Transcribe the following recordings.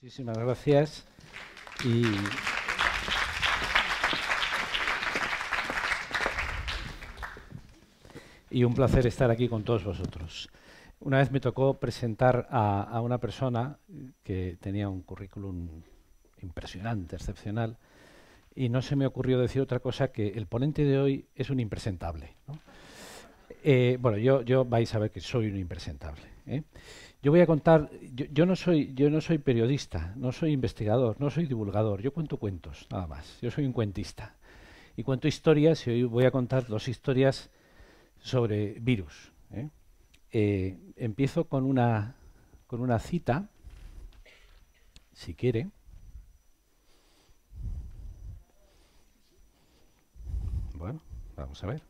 Muchísimas gracias. Y... un placer estar aquí con todos vosotros. Una vez me tocó presentar a, una persona que tenía un currículum impresionante, excepcional, y no se me ocurrió decir otra cosa que el ponente de hoy es un impresentable. Eh, bueno, yo, yo vais a ver que soy un impresentable. ¿eh? Yo voy a contar, yo, no soy, yo no soy periodista, no soy investigador, no soy divulgador, yo cuento cuentos, nada más, yo soy un cuentista. Y cuento historias y hoy voy a contar dos historias sobre virus. ¿eh? Eh, empiezo con una, con una cita, si quiere. Bueno, vamos a ver.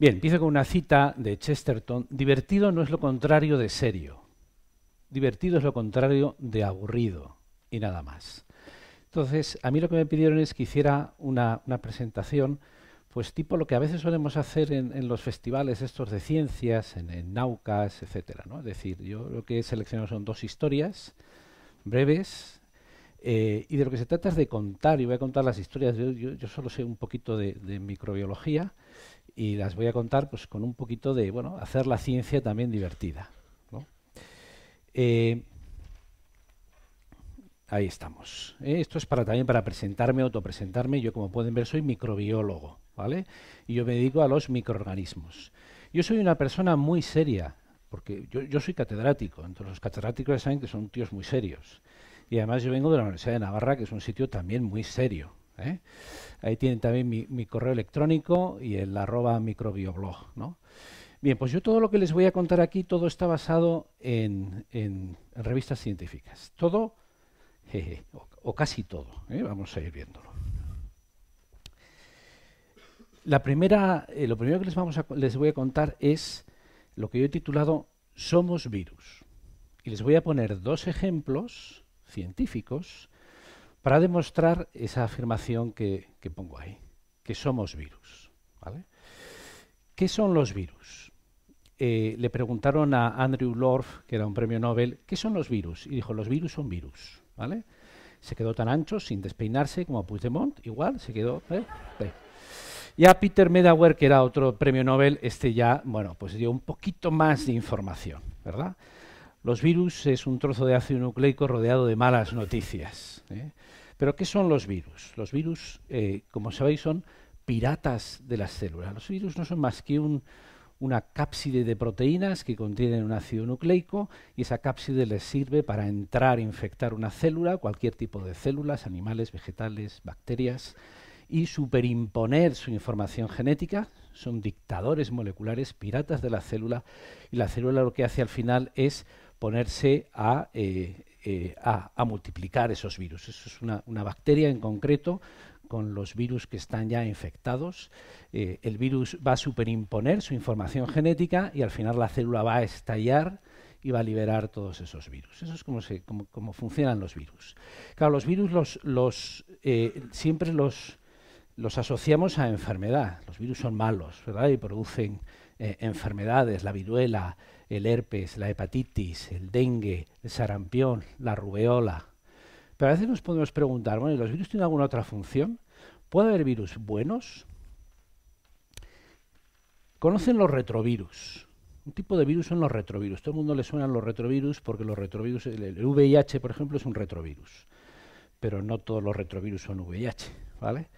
Bien, empiezo con una cita de Chesterton. Divertido no es lo contrario de serio. Divertido es lo contrario de aburrido y nada más. Entonces, a mí lo que me pidieron es que hiciera una, presentación, pues tipo lo que a veces solemos hacer en, los festivales estos de ciencias, en, en naucas, etcétera. ¿no? Es decir, yo lo que he seleccionado son dos historias breves, eh, y de lo que se trata es de contar, y voy a contar las historias, yo, yo, yo solo sé un poquito de microbiología, y las voy a contar pues, con un poquito de, bueno, hacer la ciencia también divertida. Eh, ahí estamos. ¿eh? esto es para también para presentarme, autopresentarme. Yo, como pueden ver, soy microbiólogo, ¿vale? Y yo me dedico a los microorganismos. Yo soy una persona muy seria, porque yo, yo soy catedrático, entonces los catedráticos saben que son tíos muy serios. Y además yo vengo de la Universidad de Navarra, que es un sitio también muy serio. ¿eh? Ahí tienen también mi, correo electrónico y el arroba microbioblog. ¿no? Bien, pues yo todo lo que les voy a contar aquí, todo está basado en, revistas científicas. Todo, o, casi todo. ¿eh? Vamos a ir viéndolo. La primera, eh, lo primero que les, vamos les voy a contar es lo que yo he titulado Somos virus. Y les voy a poner dos ejemplos científicos para demostrar esa afirmación que, pongo ahí, que somos virus. ¿vale? ¿Qué son los virus? Eh, le preguntaron a Andrew Lorf, que era un premio Nobel, ¿qué son los virus? Y dijo, los virus son virus. ¿vale? Se quedó tan ancho, sin despeinarse, como a Puigdemont, igual, se quedó... Ya ¿eh? Y a Peter Medawar, que era otro premio Nobel, este ya, bueno, pues dio un poquito más de información, ¿verdad? Los virus es un trozo de ácido nucleico rodeado de malas noticias. ¿eh? Pero ¿qué son los virus? Los virus, eh, como sabéis, son piratas de las células. Los virus no son más que un, una cápside de proteínas que contienen un ácido nucleico y esa cápside les sirve para entrar e infectar una célula, cualquier tipo de células, animales, vegetales, bacterias, y superimponer su información genética. Son dictadores moleculares, piratas de la célula, y la célula lo que hace al final es ponerse a eh, eh, a, multiplicar esos virus. Eso es una, bacteria en concreto con los virus que están ya infectados. Eh, el virus va a superimponer su información genética y al final la célula va a estallar y va a liberar todos esos virus. Eso es como, funcionan los virus. Claro, los virus los, los, eh, siempre los, los asociamos a enfermedad. Los virus son malos ¿verdad? y producen enfermedades, la viruela, el herpes, la hepatitis, el dengue, el sarampión, la rubeola. Pero a veces nos podemos preguntar, bueno, los virus tienen alguna otra función? ¿Puede haber virus buenos? Conocen los retrovirus. Un tipo de virus son los retrovirus. Todo el mundo le suena los retrovirus porque los retrovirus, el VIH, por ejemplo, es un retrovirus. Pero no todos los retrovirus son VIH, ¿vale?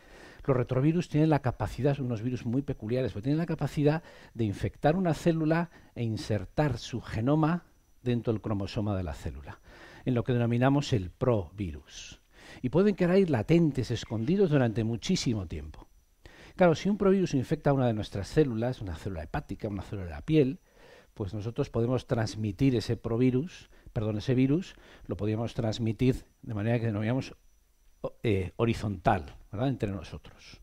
Los retrovirus tienen la capacidad, son unos virus muy peculiares, pero tienen la capacidad de infectar una célula e insertar su genoma dentro del cromosoma de la célula, en lo que denominamos el provirus. Y pueden quedar ahí latentes, escondidos durante muchísimo tiempo. Claro, si un provirus infecta una de nuestras células, una célula hepática, una célula de la piel, pues nosotros podemos transmitir ese provirus, perdón, ese virus, lo podríamos transmitir de manera que denominamos eh, horizontal ¿verdad? entre nosotros.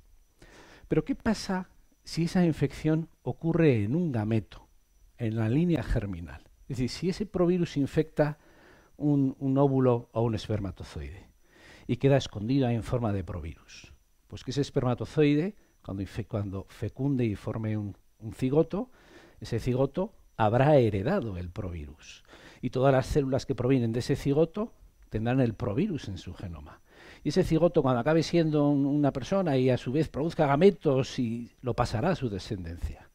Pero ¿qué pasa si esa infección ocurre en un gameto, en la línea germinal? Es decir, si ese provirus infecta un, óvulo o un espermatozoide y queda escondido en forma de provirus, pues que ese espermatozoide, cuando, fecunde y forme un cigoto, ese cigoto habrá heredado el provirus. Y todas las células que provienen de ese cigoto tendrán el provirus en su genoma. Y ese cigoto, cuando acabe siendo una persona y a su vez produzca gametos, y lo pasará a su descendencia.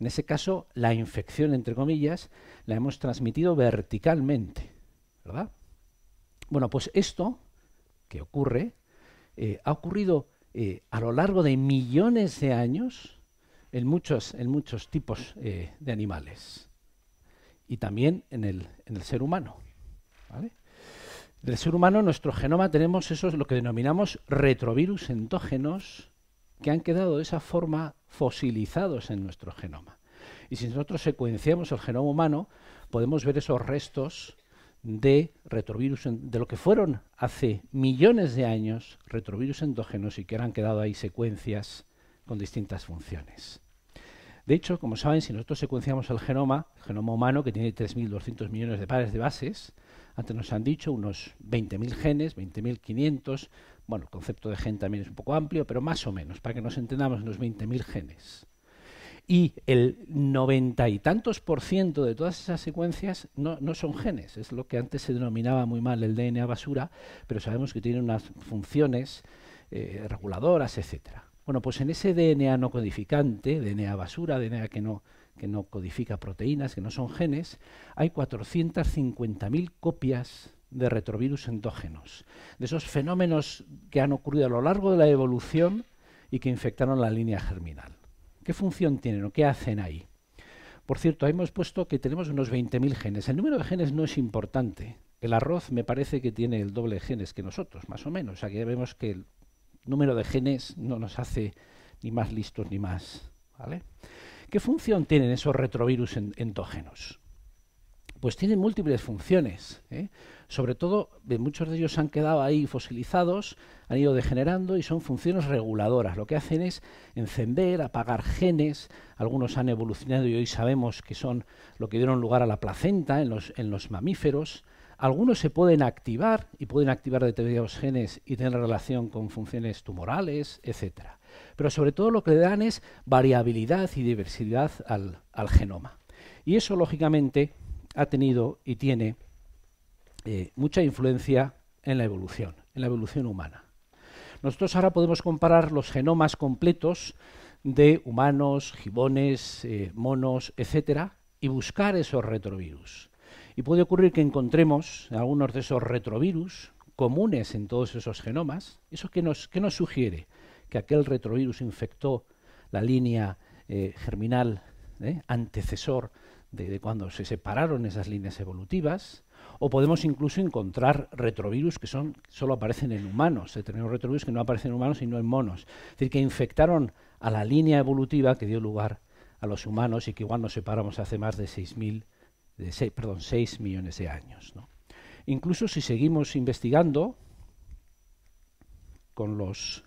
En ese caso, la infección, entre comillas, la hemos transmitido verticalmente. ¿Verdad? Bueno, pues esto que ocurre eh, ha ocurrido eh, a lo largo de millones de años en muchos, en muchos tipos eh, de animales y también en el, en el ser humano. ¿vale? del ser humano, en nuestro genoma, tenemos esos lo que denominamos retrovirus endógenos que han quedado de esa forma fosilizados en nuestro genoma. Y si nosotros secuenciamos el genoma humano, podemos ver esos restos de retrovirus, de lo que fueron hace millones de años retrovirus endógenos y que han quedado ahí secuencias con distintas funciones. De hecho, como saben, si nosotros secuenciamos el genoma, el genoma humano que tiene 3.200 millones de pares de bases, antes nos han dicho unos 20.000 genes, 20.500. Bueno, el concepto de gen también es un poco amplio, pero más o menos, para que nos entendamos, unos 20.000 genes. Y el noventa y tantos por ciento de todas esas secuencias no, son genes, es lo que antes se denominaba muy mal el DNA basura, pero sabemos que tiene unas funciones eh, reguladoras, etcétera. Bueno, pues en ese DNA no codificante, DNA basura, DNA que no, que no codifica proteínas, que no son genes, hay 450.000 copias de retrovirus endógenos, de esos fenómenos que han ocurrido a lo largo de la evolución y que infectaron la línea germinal. ¿Qué función tienen o qué hacen ahí? Por cierto, hemos puesto que tenemos unos 20.000 genes. El número de genes no es importante. El arroz me parece que tiene el doble de genes que nosotros, más o menos. Aquí vemos que el número de genes no nos hace ni más listos ni más. ¿vale? ¿Qué función tienen esos retrovirus endógenos? Pues tienen múltiples funciones. ¿eh? Sobre todo, eh, muchos de ellos han quedado ahí fosilizados, han ido degenerando y son funciones reguladoras. Lo que hacen es encender, apagar genes. Algunos han evolucionado y hoy sabemos que son lo que dieron lugar a la placenta en los, en los mamíferos. Algunos se pueden activar y pueden activar determinados genes y tener relación con funciones tumorales, etcétera pero sobre todo lo que le dan es variabilidad y diversidad al, genoma. Y eso, lógicamente, ha tenido y tiene eh, mucha influencia en la evolución, en la evolución humana. Nosotros ahora podemos comparar los genomas completos de humanos, gibones, eh, monos, etcétera, y buscar esos retrovirus. Y puede ocurrir que encontremos algunos de esos retrovirus comunes en todos esos genomas. ¿Eso qué nos, qué nos sugiere? que aquel retrovirus infectó la línea eh, germinal ¿eh? antecesor de, cuando se separaron esas líneas evolutivas, o podemos incluso encontrar retrovirus que son, solo aparecen en humanos. Tenemos retrovirus que no aparecen en humanos sino en monos. Es decir, que infectaron a la línea evolutiva que dio lugar a los humanos y que igual nos separamos hace más de 6, millones de años. Incluso si seguimos investigando con los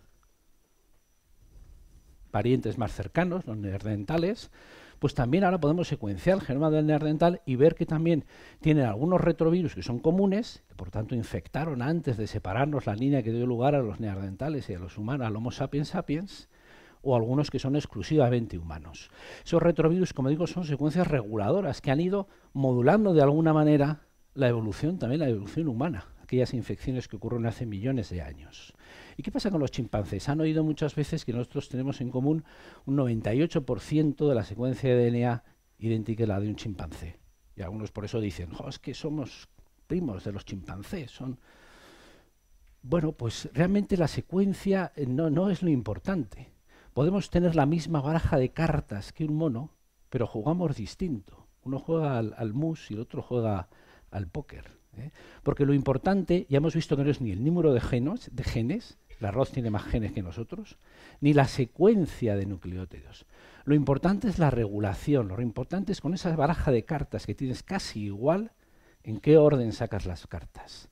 parientes más cercanos, los neandertales, pues también ahora podemos secuenciar el genoma del neandertal y ver que también tienen algunos retrovirus que son comunes, que por tanto infectaron antes de separarnos la línea que dio lugar a los neandertales y a los humanos, al Homo sapiens sapiens, o algunos que son exclusivamente humanos. Esos retrovirus, como digo, son secuencias reguladoras que han ido modulando de alguna manera la evolución, también la evolución humana aquellas infecciones que ocurren hace millones de años. ¿Y qué pasa con los chimpancés? Han oído muchas veces que nosotros tenemos en común un 98% de la secuencia de DNA idéntica a la de un chimpancé. Y algunos por eso dicen, es que somos primos de los chimpancés, son... Bueno, pues realmente la secuencia eh, no, no es lo importante. Podemos tener la misma baraja de cartas que un mono, pero jugamos distinto. Uno juega al, al mus y el otro juega al póker. ¿eh? Porque lo importante, ya hemos visto que no es ni el número de, de genes, el arroz tiene más genes que nosotros, ni la secuencia de nucleótidos. Lo importante es la regulación, lo importante es con esa baraja de cartas que tienes casi igual, en qué orden sacas las cartas.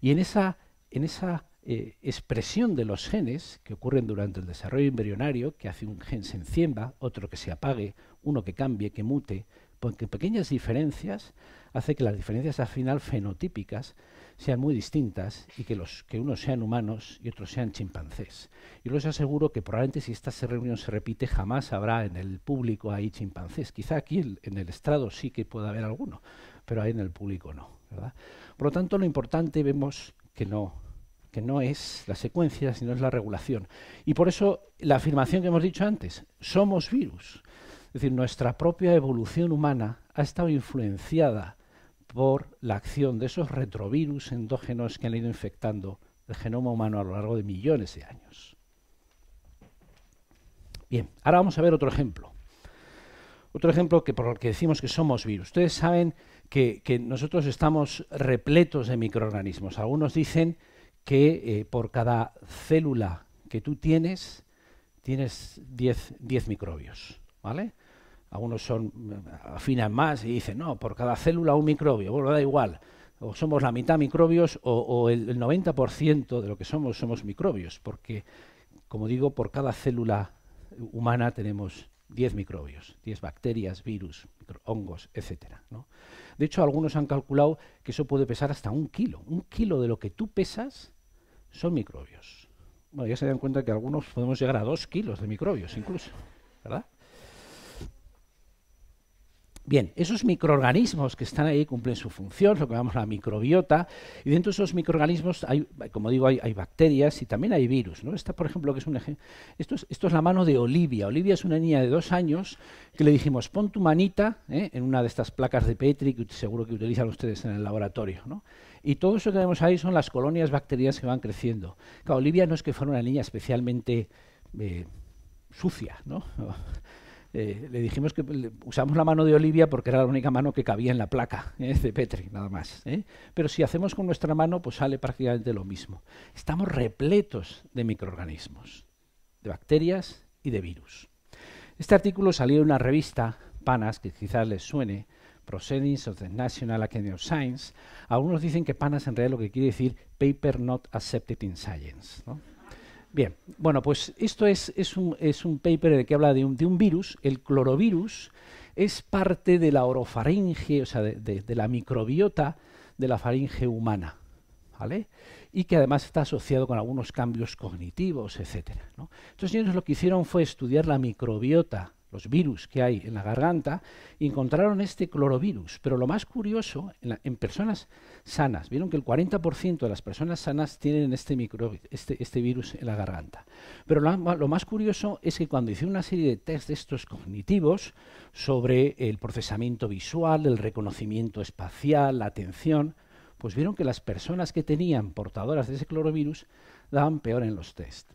Y en esa, en esa eh, expresión de los genes que ocurren durante el desarrollo embrionario, que hace un gen se encienda, otro que se apague, uno que cambie, que mute, porque pequeñas diferencias hace que las diferencias al final fenotípicas sean muy distintas y que, unos sean humanos y otros sean chimpancés. Yo les aseguro que probablemente si esta reunión se repite jamás habrá en el público ahí chimpancés. Quizá aquí en el estrado sí que pueda haber alguno, pero ahí en el público no. Por lo tanto, lo importante vemos que no, que no es la secuencia, sino es la regulación. Y por eso la afirmación que hemos dicho antes, somos virus. Es decir, nuestra propia evolución humana ha estado influenciada por la acción de esos retrovirus endógenos que han ido infectando el genoma humano a lo largo de millones de años. Bien, ahora vamos a ver otro ejemplo. Otro ejemplo que por el que decimos que somos virus. Ustedes saben que, nosotros estamos repletos de microorganismos. Algunos dicen que eh, por cada célula que tú tienes, tienes 10 microbios. ¿vale? algunos son mm, afinan más y dicen, no, por cada célula un microbio, bueno, da igual, o somos la mitad microbios o, el, 90% de lo que somos somos microbios, porque, como digo, por cada célula humana tenemos 10 microbios, 10 bacterias, virus, hongos, etc. De hecho, algunos han calculado que eso puede pesar hasta un kilo. Un kilo de lo que tú pesas son microbios. Bueno, ya se dan cuenta que algunos podemos llegar a dos kilos de microbios incluso, ¿verdad? Bien, esos microorganismos que están ahí cumplen su función, lo que llamamos la microbiota, y dentro de esos microorganismos hay, como digo, hay, bacterias y también hay virus. ¿no? Esta, por ejemplo, que es un ejemplo. Esto es, la mano de Olivia. Olivia es una niña de dos años que le dijimos, pon tu manita ¿eh? en una de estas placas de Petri que seguro que utilizan ustedes en el laboratorio. ¿no? Y todo eso que vemos ahí son las colonias bacterias que van creciendo. Claro, Olivia no es que fuera una niña especialmente eh, sucia, ¿no? Eh, le dijimos que usamos la mano de Olivia porque era la única mano que cabía en la placa eh, de Petri, nada más. Eh. Pero si hacemos con nuestra mano, pues sale prácticamente lo mismo. Estamos repletos de microorganismos, de bacterias y de virus. Este artículo salió de una revista, Panas, que quizás les suene, Proceedings of the National Academy of Science. Algunos dicen que Panas en realidad lo que quiere decir Paper Not Accepted in Science. ¿no? Bien, bueno, pues esto es, un, paper que habla de un, virus, el clorovirus, es parte de la orofaringe, o sea, de, la microbiota de la faringe humana, ¿vale? Y que además está asociado con algunos cambios cognitivos, etc. Entonces ellos lo que hicieron fue estudiar la microbiota los virus que hay en la garganta, encontraron este clorovirus. Pero lo más curioso, en, personas sanas, vieron que el 40% de las personas sanas tienen este, este, este, virus en la garganta. Pero lo, lo más curioso es que cuando hicieron una serie de test de estos cognitivos sobre el procesamiento visual, el reconocimiento espacial, la atención, pues vieron que las personas que tenían portadoras de ese clorovirus daban peor en los test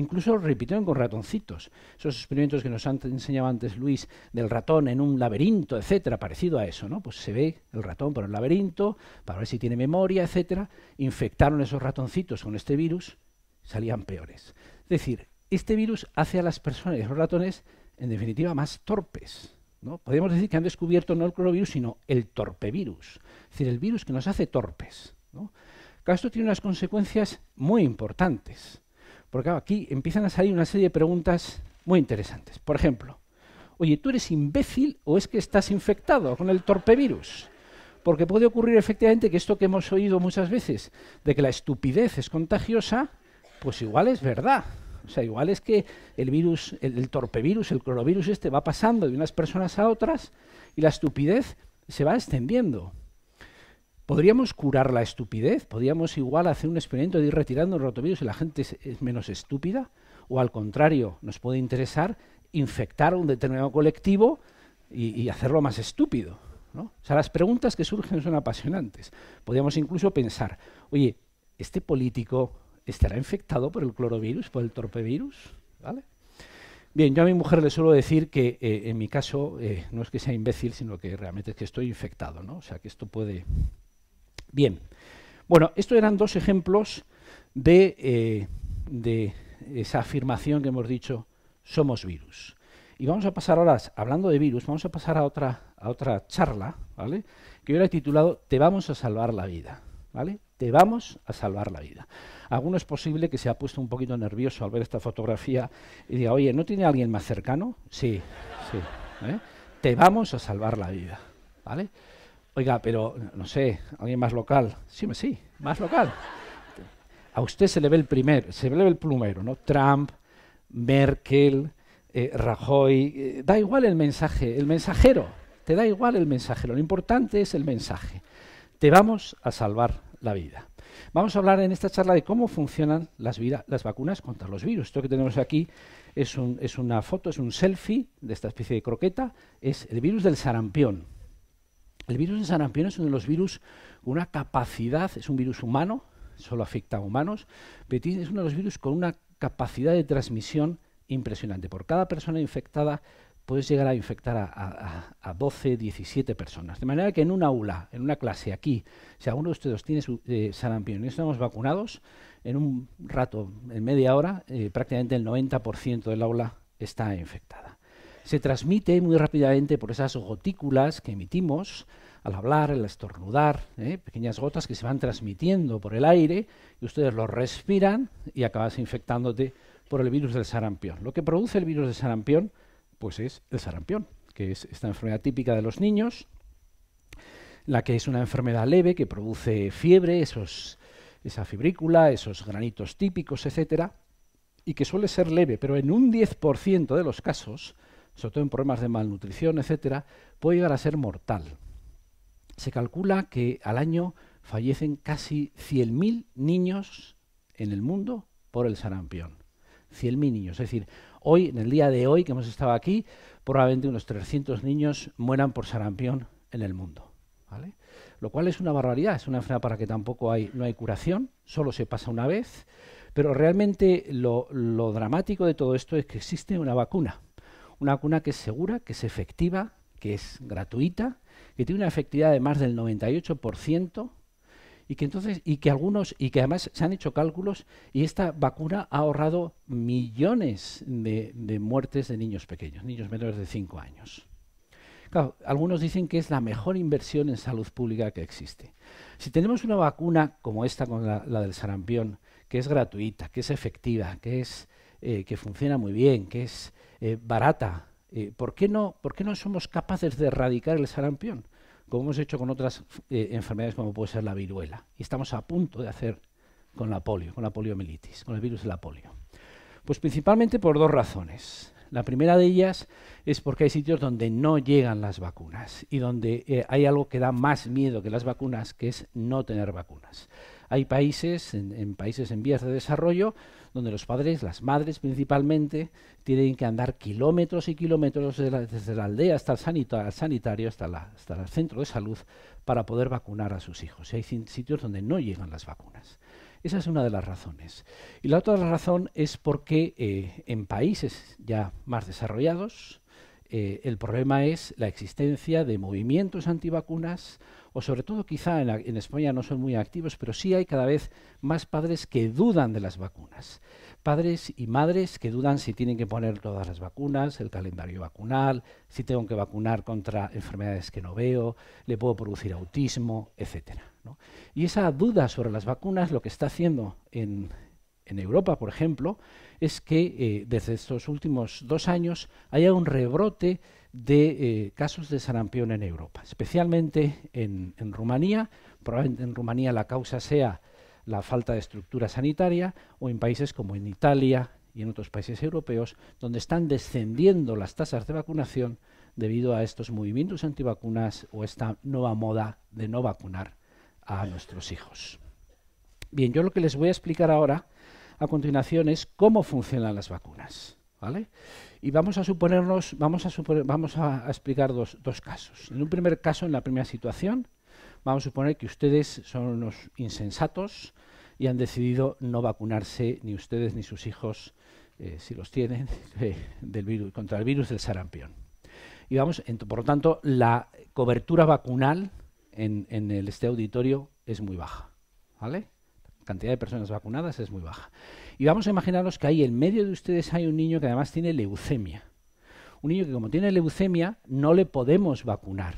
incluso repitieron con ratoncitos. Esos experimentos que nos enseñado antes Luis del ratón en un laberinto, etcétera, parecido a eso, ¿no? Pues se ve el ratón por el laberinto para ver si tiene memoria, etcétera. Infectaron esos ratoncitos con este virus, salían peores. Es decir, este virus hace a las personas y a los ratones, en definitiva, más torpes. ¿no? Podríamos decir que han descubierto no el coronavirus, sino el torpevirus, es decir, el virus que nos hace torpes. esto tiene unas consecuencias muy importantes. Porque aquí empiezan a salir una serie de preguntas muy interesantes. Por ejemplo, oye, ¿tú eres imbécil o es que estás infectado con el torpevirus? Porque puede ocurrir efectivamente que esto que hemos oído muchas veces, de que la estupidez es contagiosa, pues igual es verdad. O sea, igual es que el virus, el, el torpevirus, el coronavirus este va pasando de unas personas a otras y la estupidez se va extendiendo. Podríamos curar la estupidez, podríamos igual hacer un experimento de ir retirando el rotavirus y la gente es, menos estúpida, o al contrario, nos puede interesar infectar a un determinado colectivo y, hacerlo más estúpido. O sea, las preguntas que surgen son apasionantes. Podríamos incluso pensar, oye, ¿este político estará infectado por el clorovirus, por el torpevirus? ¿Vale? Bien, yo a mi mujer le suelo decir que eh, en mi caso eh, no es que sea imbécil, sino que realmente es que estoy infectado, ¿no? O sea, que esto puede, Bien. Bueno, estos eran dos ejemplos eh, de, esa afirmación que hemos dicho, somos virus. Y vamos a pasar ahora, hablando de virus, vamos a pasar a otra, a otra charla, ¿vale? Que yo la he titulado Te vamos a salvar la vida, ¿vale? Te vamos a salvar la vida. Alguno es posible que se ha puesto un poquito nervioso al ver esta fotografía y diga, oye, ¿no tiene alguien más cercano? Sí, sí. ¿eh? Te vamos a salvar la vida, ¿vale? Oiga, pero no sé, alguien más local. Sí, sí, más local. A usted se le ve el primer, se le ve el plumero, ¿no? Trump, Merkel, eh, Rajoy, eh, da igual el mensaje, el mensajero, te da igual el mensajero, lo importante es el mensaje. Te vamos a salvar la vida. Vamos a hablar en esta charla de cómo funcionan las, vacunas contra los virus. Esto que tenemos aquí es, es una foto, es un selfie de esta especie de croqueta, es el virus del sarampión. El virus de sarampión es uno de los virus con una capacidad, es un virus humano, solo afecta a humanos, pero es uno de los virus con una capacidad de transmisión impresionante. Por cada persona infectada puedes llegar a infectar a, 12, 17 personas. De manera que en un aula, en una clase aquí, si alguno de ustedes tiene eh, sarampión y estamos vacunados, en un rato, en media hora, eh, prácticamente el 90% del aula está infectada se transmite muy rápidamente por esas gotículas que emitimos al hablar, al estornudar, ¿eh? pequeñas gotas que se van transmitiendo por el aire y ustedes lo respiran y acabas infectándote por el virus del sarampión. Lo que produce el virus del sarampión, pues es el sarampión, que es esta enfermedad típica de los niños, la que es una enfermedad leve que produce fiebre, esos, esa fibrícula, esos granitos típicos, etcétera, y que suele ser leve, pero en un 10% de los casos sobre todo en problemas de malnutrición, etcétera, puede llegar a ser mortal. Se calcula que al año fallecen casi 100.000 niños en el mundo por el sarampión. 100.000 niños, es decir, hoy, en el día de hoy que hemos estado aquí, probablemente unos 300 niños mueran por sarampión en el mundo. ¿vale? Lo cual es una barbaridad, es una enfermedad para que tampoco hay, no hay curación, solo se pasa una vez, pero realmente lo dramático de todo esto es que existe una vacuna una vacuna que es segura, que es efectiva, que es gratuita, que tiene una efectividad de más del 98% y que entonces y que algunos y que además se han hecho cálculos y esta vacuna ha ahorrado millones de, muertes de niños pequeños, niños menores de 5 años. Claro, algunos dicen que es la mejor inversión en salud pública que existe. Si tenemos una vacuna como esta, con la, del sarampión, que es gratuita, que es efectiva, que es eh, que funciona muy bien, que es eh, barata. Eh, ¿por, qué no, ¿Por qué no somos capaces de erradicar el sarampión? Como hemos hecho con otras eh, enfermedades como puede ser la viruela. Y estamos a punto de hacer con la polio, con la poliomielitis, con el virus de la polio. Pues principalmente por dos razones. La primera de ellas es porque hay sitios donde no llegan las vacunas y donde hay algo que da más miedo que las vacunas, que es no tener vacunas. Hay países, en, países en vías de desarrollo, donde los padres, las madres principalmente, tienen que andar kilómetros y kilómetros desde la, aldea hasta el sanitario, hasta, el centro de salud, para poder vacunar a sus hijos. Y hay sitios donde no llegan las vacunas. Esa es una de las razones. Y la otra razón es porque eh, en países ya más desarrollados, eh, el problema es la existencia de movimientos antivacunas o sobre todo quizá en, España no son muy activos, pero sí hay cada vez más padres que dudan de las vacunas. Padres y madres que dudan si tienen que poner todas las vacunas, el calendario vacunal, si tengo que vacunar contra enfermedades que no veo, le puedo producir autismo, etc. Y esa duda sobre las vacunas lo que está haciendo en, Europa, por ejemplo, es que eh, desde estos últimos dos años haya un rebrote de eh, casos de sarampión en Europa, especialmente en, en, Rumanía. Probablemente en Rumanía la causa sea la falta de estructura sanitaria o en países como en Italia y en otros países europeos, donde están descendiendo las tasas de vacunación debido a estos movimientos antivacunas o esta nueva moda de no vacunar a nuestros hijos. Bien, yo lo que les voy a explicar ahora, a continuación, es cómo funcionan las vacunas. ¿Vale? Y vamos a suponernos, vamos a, vamos a, explicar dos, dos, casos. En un primer caso, en la primera situación, vamos a suponer que ustedes son unos insensatos y han decidido no vacunarse ni ustedes ni sus hijos, eh, si los tienen, del virus, contra el virus del sarampión. Y vamos, por lo tanto, la cobertura vacunal en, en el, este auditorio es muy baja. ¿Vale? La cantidad de personas vacunadas es muy baja. Y vamos a imaginaros que ahí en medio de ustedes hay un niño que además tiene leucemia. Un niño que como tiene leucemia no le podemos vacunar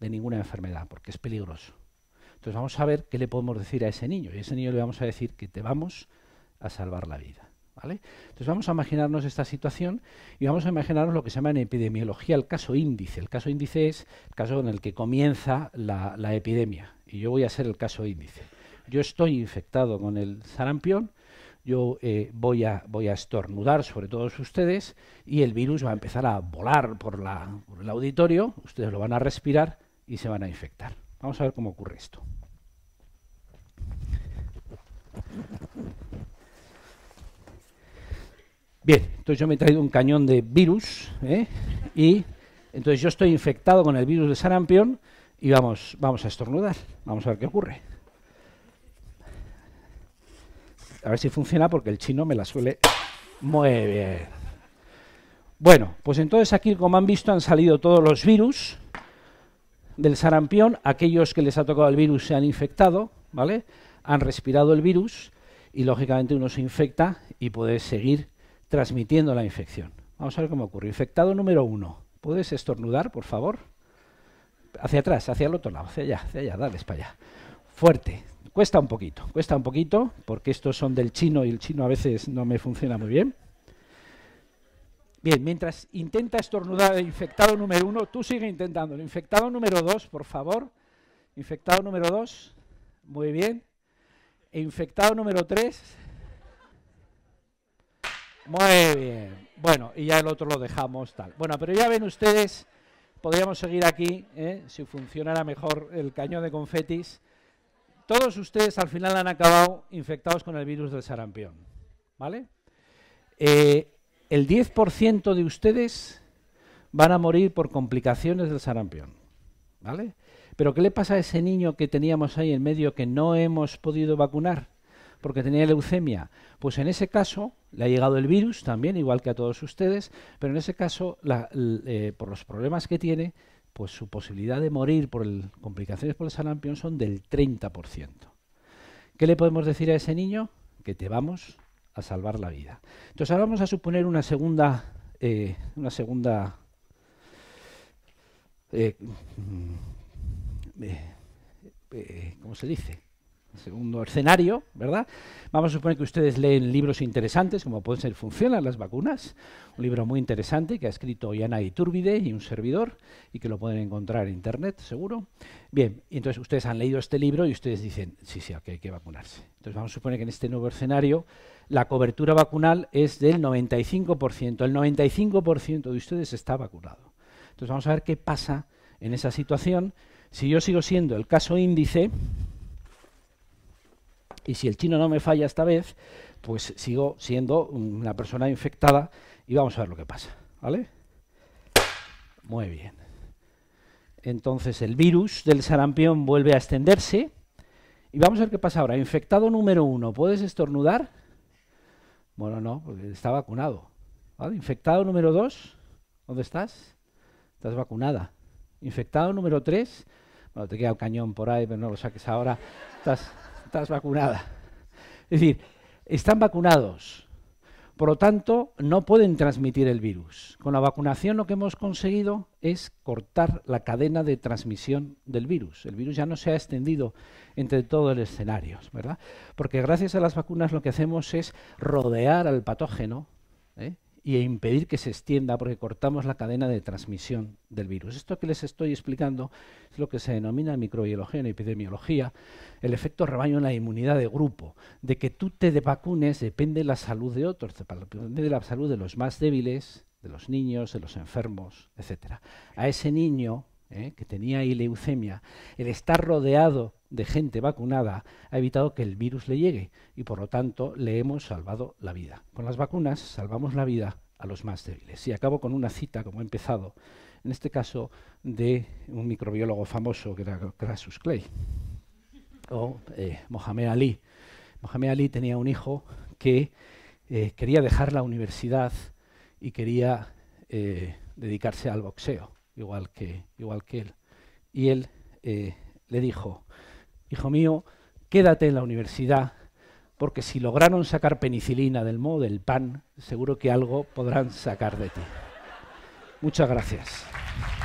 de ninguna enfermedad porque es peligroso. Entonces vamos a ver qué le podemos decir a ese niño. Y a ese niño le vamos a decir que te vamos a salvar la vida. ¿vale? Entonces vamos a imaginarnos esta situación y vamos a imaginarnos lo que se llama en epidemiología el caso índice. El caso índice es el caso en el que comienza la, la epidemia. Y yo voy a ser el caso índice. Yo estoy infectado con el sarampión, yo eh, voy, a, voy a estornudar sobre todos ustedes y el virus va a empezar a volar por, la, por el auditorio, ustedes lo van a respirar y se van a infectar. Vamos a ver cómo ocurre esto. Bien, entonces yo me he traído un cañón de virus ¿eh? y entonces yo estoy infectado con el virus de sarampión y vamos, vamos a estornudar, vamos a ver qué ocurre. A ver si funciona porque el chino me la suele... Muy bien. Bueno, pues entonces aquí, como han visto, han salido todos los virus del sarampión. Aquellos que les ha tocado el virus se han infectado, ¿vale? Han respirado el virus y, lógicamente, uno se infecta y puede seguir transmitiendo la infección. Vamos a ver cómo ocurre. Infectado número uno. ¿Puedes estornudar, por favor? Hacia atrás, hacia el otro lado, hacia allá, hacia allá, es para allá fuerte. Cuesta un poquito, cuesta un poquito, porque estos son del chino y el chino a veces no me funciona muy bien. Bien, mientras intenta estornudar el infectado número uno, tú sigue intentando. El infectado número dos, por favor. Infectado número dos, muy bien. E infectado número tres, muy bien. Bueno, y ya el otro lo dejamos tal. Bueno, pero ya ven ustedes, podríamos seguir aquí, ¿eh? si funcionara mejor el cañón de confetis todos ustedes al final han acabado infectados con el virus del sarampión, ¿vale? Eh, el 10% de ustedes van a morir por complicaciones del sarampión, ¿vale? Pero ¿qué le pasa a ese niño que teníamos ahí en medio que no hemos podido vacunar porque tenía leucemia? Pues en ese caso le ha llegado el virus también, igual que a todos ustedes, pero en ese caso, eh, por los problemas que tiene, pues su posibilidad de morir por complicaciones por el sarampión son del 30%. ¿Qué le podemos decir a ese niño? Que te vamos a salvar la vida. Entonces ahora vamos a suponer una segunda, eh, una segunda eh, mm, eh, ¿cómo se dice? segundo escenario, ¿verdad? Vamos a suponer que ustedes leen libros interesantes, como pueden ser Funcionan las vacunas, un libro muy interesante que ha escrito Yana Iturbide y un servidor, y que lo pueden encontrar en Internet, seguro. Bien, entonces ustedes han leído este libro y ustedes dicen, sí, sí, hay que vacunarse. Entonces vamos a suponer que en este nuevo escenario la cobertura vacunal es del 95%. El 95% de ustedes está vacunado. Entonces vamos a ver qué pasa en esa situación. Si yo sigo siendo el caso índice, y si el chino no me falla esta vez, pues sigo siendo una persona infectada y vamos a ver lo que pasa, ¿vale? Muy bien. Entonces el virus del sarampión vuelve a extenderse y vamos a ver qué pasa ahora. Infectado número uno, ¿puedes estornudar? Bueno, no, porque está vacunado. ¿Vale? Infectado número dos, ¿dónde estás? Estás vacunada. Infectado número tres, bueno, te queda un cañón por ahí, pero no lo saques ahora. Estás estás vacunada. Es decir, están vacunados. Por lo tanto, no pueden transmitir el virus. Con la vacunación lo que hemos conseguido es cortar la cadena de transmisión del virus. El virus ya no se ha extendido entre todos los escenarios, ¿verdad? Porque gracias a las vacunas lo que hacemos es rodear al patógeno ¿eh? y impedir que se extienda porque cortamos la cadena de transmisión del virus. Esto que les estoy explicando es lo que se denomina microbiología, en epidemiología, el efecto rebaño en la inmunidad de grupo, de que tú te vacunes depende de la salud de otros, depende de la salud de los más débiles, de los niños, de los enfermos, etcétera. A ese niño eh, que tenía leucemia, el estar rodeado de gente vacunada ha evitado que el virus le llegue y por lo tanto le hemos salvado la vida. Con las vacunas salvamos la vida a los más débiles. Y acabo con una cita, como he empezado, en este caso de un microbiólogo famoso que era Crassus Clay o eh, Mohamed Ali. Mohamed Ali tenía un hijo que eh, quería dejar la universidad y quería eh, dedicarse al boxeo, igual que, igual que él. Y él le dijo, hijo mío, quédate en la universidad, porque si lograron sacar penicilina del mo del pan, seguro que algo podrán sacar de ti. Muchas gracias.